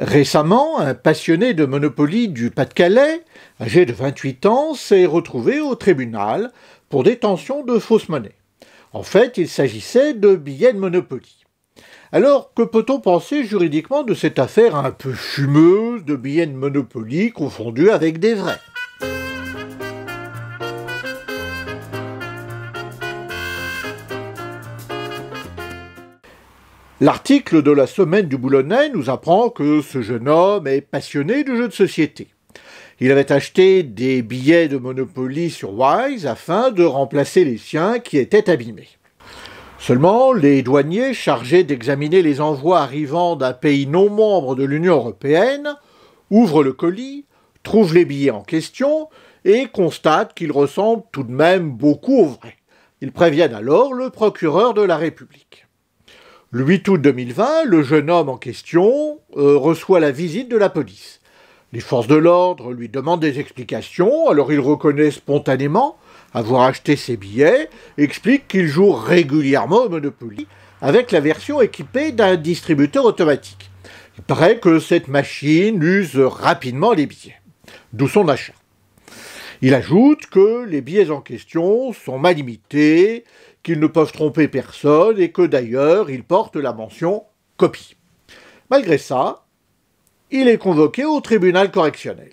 Récemment, un passionné de Monopoly du Pas-de-Calais, âgé de 28 ans, s'est retrouvé au tribunal pour détention de fausse monnaie. En fait, il s'agissait de billets de Monopoly. Alors, que peut-on penser juridiquement de cette affaire un peu fumeuse de billets de Monopoly confondus avec des vrais L'article de la semaine du Boulonnais nous apprend que ce jeune homme est passionné du jeu de société. Il avait acheté des billets de Monopoly sur Wise afin de remplacer les siens qui étaient abîmés. Seulement, les douaniers chargés d'examiner les envois arrivant d'un pays non membre de l'Union européenne ouvrent le colis, trouvent les billets en question et constatent qu'ils ressemblent tout de même beaucoup aux vrais. Ils préviennent alors le procureur de la République. Le 8 août 2020, le jeune homme en question euh, reçoit la visite de la police. Les forces de l'ordre lui demandent des explications, alors il reconnaît spontanément avoir acheté ses billets, explique qu'il joue régulièrement au Monopoly avec la version équipée d'un distributeur automatique. Il paraît que cette machine use rapidement les billets, d'où son achat. Il ajoute que les billets en question sont mal imités, qu'ils ne peuvent tromper personne et que d'ailleurs ils portent la mention copie. Malgré ça, il est convoqué au tribunal correctionnel.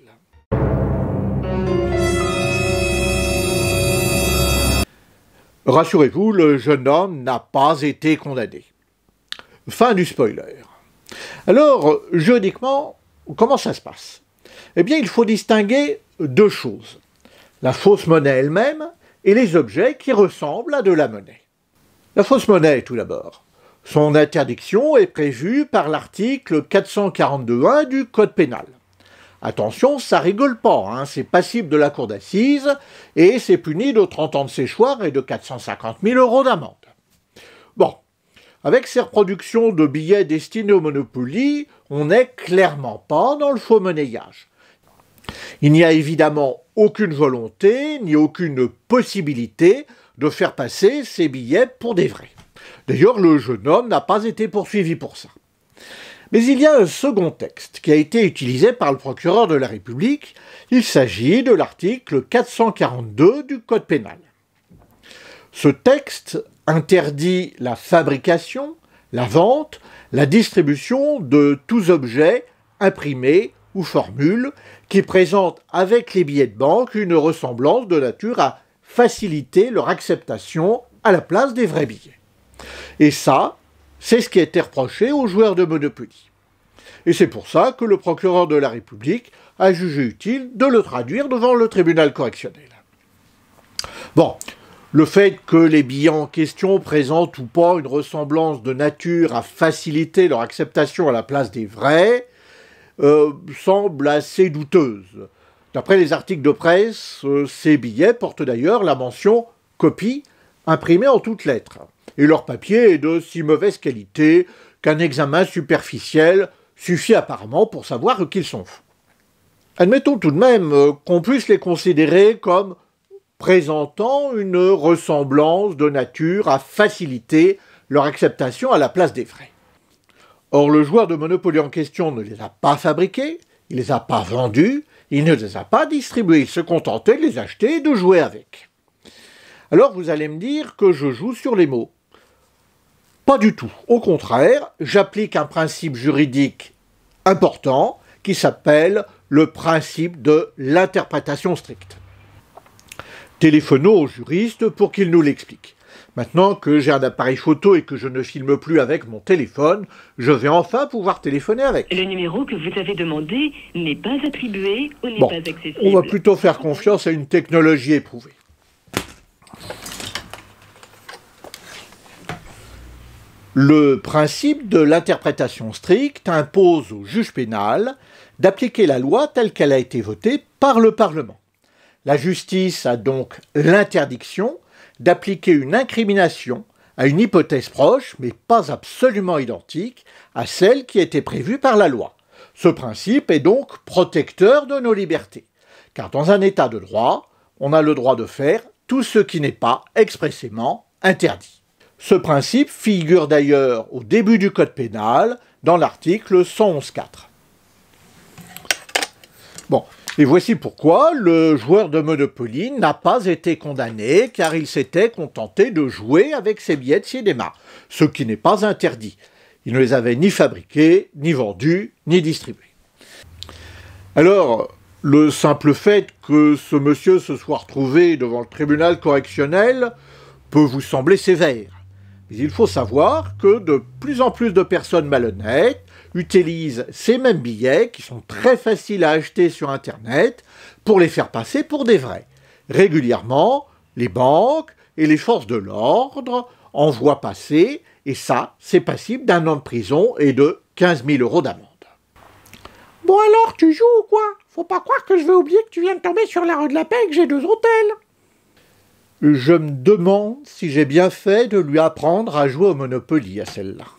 Rassurez-vous, le jeune homme n'a pas été condamné. Fin du spoiler. Alors, juridiquement, comment ça se passe Eh bien, il faut distinguer deux choses la fausse monnaie elle-même et les objets qui ressemblent à de la monnaie. La fausse monnaie, tout d'abord. Son interdiction est prévue par l'article 442.1 du Code pénal. Attention, ça rigole pas, hein. c'est passible de la cour d'assises et c'est puni de 30 ans de séchoir et de 450 000 euros d'amende. Bon, avec ces reproductions de billets destinés au Monopoly, on n'est clairement pas dans le faux monnayage. Il n'y a évidemment aucune volonté ni aucune possibilité de faire passer ces billets pour des vrais. D'ailleurs, le jeune homme n'a pas été poursuivi pour ça. Mais il y a un second texte qui a été utilisé par le procureur de la République. Il s'agit de l'article 442 du Code pénal. Ce texte interdit la fabrication, la vente, la distribution de tous objets imprimés ou formule qui présente avec les billets de banque une ressemblance de nature à faciliter leur acceptation à la place des vrais billets. Et ça, c'est ce qui a été reproché aux joueurs de Monopoly. Et c'est pour ça que le procureur de la République a jugé utile de le traduire devant le tribunal correctionnel. Bon, le fait que les billets en question présentent ou pas une ressemblance de nature à faciliter leur acceptation à la place des vrais, euh, semble assez douteuse. D'après les articles de presse, euh, ces billets portent d'ailleurs la mention copie imprimée en toutes lettres. Et leur papier est de si mauvaise qualité qu'un examen superficiel suffit apparemment pour savoir qu'ils sont faux. Admettons tout de même euh, qu'on puisse les considérer comme présentant une ressemblance de nature à faciliter leur acceptation à la place des frais. Or, le joueur de Monopoly en question ne les a pas fabriqués, il ne les a pas vendus, il ne les a pas distribués, il se contentait de les acheter et de jouer avec. Alors vous allez me dire que je joue sur les mots. Pas du tout. Au contraire, j'applique un principe juridique important qui s'appelle le principe de l'interprétation stricte. Téléphonons au juriste pour qu'il nous l'explique. Maintenant que j'ai un appareil photo et que je ne filme plus avec mon téléphone, je vais enfin pouvoir téléphoner avec. Le numéro que vous avez demandé n'est pas attribué ou n'est pas accessible. On va plutôt faire confiance à une technologie éprouvée. Le principe de l'interprétation stricte impose au juge pénal d'appliquer la loi telle qu'elle a été votée par le Parlement. La justice a donc l'interdiction d'appliquer une incrimination à une hypothèse proche, mais pas absolument identique, à celle qui était prévue par la loi. Ce principe est donc protecteur de nos libertés, car dans un état de droit, on a le droit de faire tout ce qui n'est pas expressément interdit. Ce principe figure d'ailleurs au début du Code pénal, dans l'article 111.4. Bon. Et voici pourquoi le joueur de Monopoly n'a pas été condamné, car il s'était contenté de jouer avec ses billets de cinéma, ce qui n'est pas interdit. Il ne les avait ni fabriqués, ni vendus, ni distribués. Alors, le simple fait que ce monsieur se soit retrouvé devant le tribunal correctionnel peut vous sembler sévère. Mais il faut savoir que de plus en plus de personnes malhonnêtes utilisent ces mêmes billets, qui sont très faciles à acheter sur Internet, pour les faire passer pour des vrais. Régulièrement, les banques et les forces de l'ordre voient passer, et ça, c'est passible d'un an de prison et de 15 000 euros d'amende. Bon alors, tu joues ou quoi Faut pas croire que je vais oublier que tu viens de tomber sur la rue de la paix et que j'ai deux hôtels. Je me demande si j'ai bien fait de lui apprendre à jouer au Monopoly à celle-là.